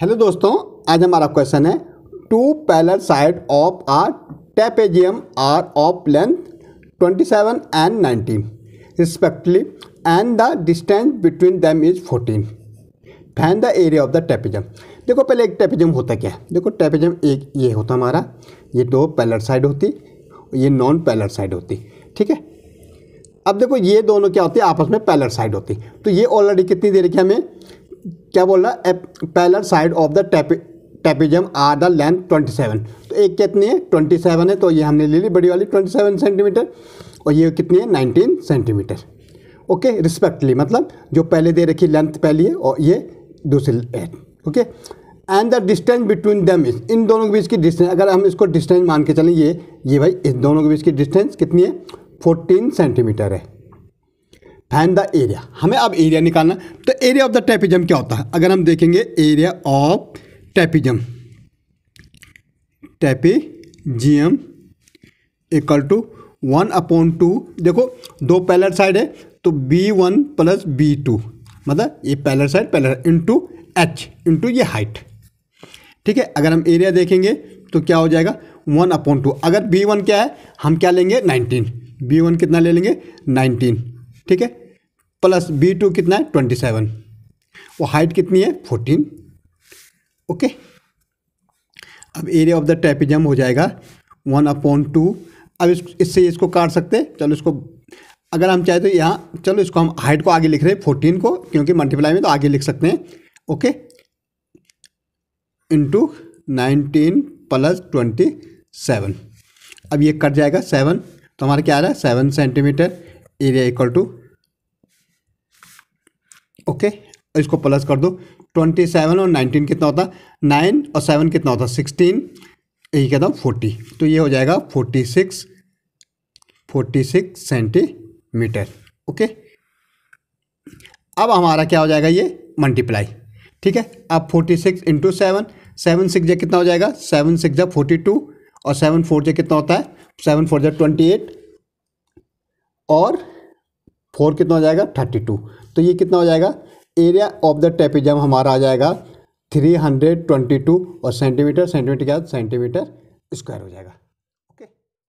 hello दोस्तों आज हमारा क्वेश्चन है two parallel side of are trapezium are of length 27 and 19 respectively and the distance between them is 14 find the area of the trapezium देखो पहले एक टैपेजियम होता क्या है देखो टैपेजियम एक ये होता हमारा ये दो पैलर साइड होती ये नॉन पैलर साइड होती ठीक है अब देखो ये दोनों क्या होते हैं आपस में पैलर साइड होती तो ये ऑलरेडी कितनी देर की हमें क्या बोल रहा है पैलर साइड ऑफ द टैपे आर द लेंथ 27 तो एक कितनी है 27 है तो ये हमने ले ली बड़ी वाली 27 सेंटीमीटर और ये कितनी है 19 सेंटीमीटर ओके रिस्पेक्टली मतलब जो पहले दे रखी लेंथ पहली है और ये दूसरी है okay and the distance between them is इन दोनों के बीच की डिस्टेंस अगर हम इसको डिस्टेंस मान के चलें ये ये भाई इस दोनों के बीच की डिस्टेंस कितनी है 14 सेंटीमीटर है फाइन द एरिया हमें अब एरिया निकालना तो एरिया ऑफ द टैपिजम क्या होता है अगर हम देखेंगे area of trapezium trapezium equal to one upon two देखो दो पैलर साइड है तो B one plus B two मतलब ये parallel side parallel into H into ये हाइट ठीक है अगर हम एरिया देखेंगे तो क्या हो जाएगा वन अपॉन टू अगर बी वन क्या है हम क्या लेंगे नाइनटीन बी वन कितना ले लेंगे नाइनटीन ठीक है प्लस बी टू कितना है ट्वेंटी सेवन वो हाइट कितनी है फोर्टीन ओके अब एरिया ऑफ द ट्रेपिजम हो जाएगा वन अपॉन टू अब इस इससे इसको काट सकते चलो इसको अगर हम चाहे तो यहाँ चलो इसको हम हाइट को आगे लिख रहे हैं फोर्टीन को क्योंकि मल्टीप्लाई में तो आगे लिख सकते हैं okay into nineteen plus twenty seven अब ये कट जाएगा सेवन तो हमारा क्या आ रहा है seven centimetre area equal to okay इसको प्लस कर दो ट्वेंटी सेवन और नाइनटीन कितना होता नाइन और सेवन कितना होता सिक्सटीन यही कहता हूँ फोर्टी तो ये हो जाएगा forty six forty six centimetre okay अब हमारा क्या हो जाएगा ये मल्टीप्लाई ठीक है अब forty six into seven seven six कितना हो जाएगा सेवन सिक्स फोर्टी टू और सेवन फोर कितना होता है सेवन फोर ट्वेंटी एट और फोर कितना हो जाएगा थर्टी टू तो ये कितना हो जाएगा एरिया ऑफ द टेपिजम हमारा आ जाएगा थ्री हंड्रेड ट्वेंटी टू और सेंटीमीटर सेंटीमीटर के बाद सेंटीमीटर स्क्वायर हो जाएगा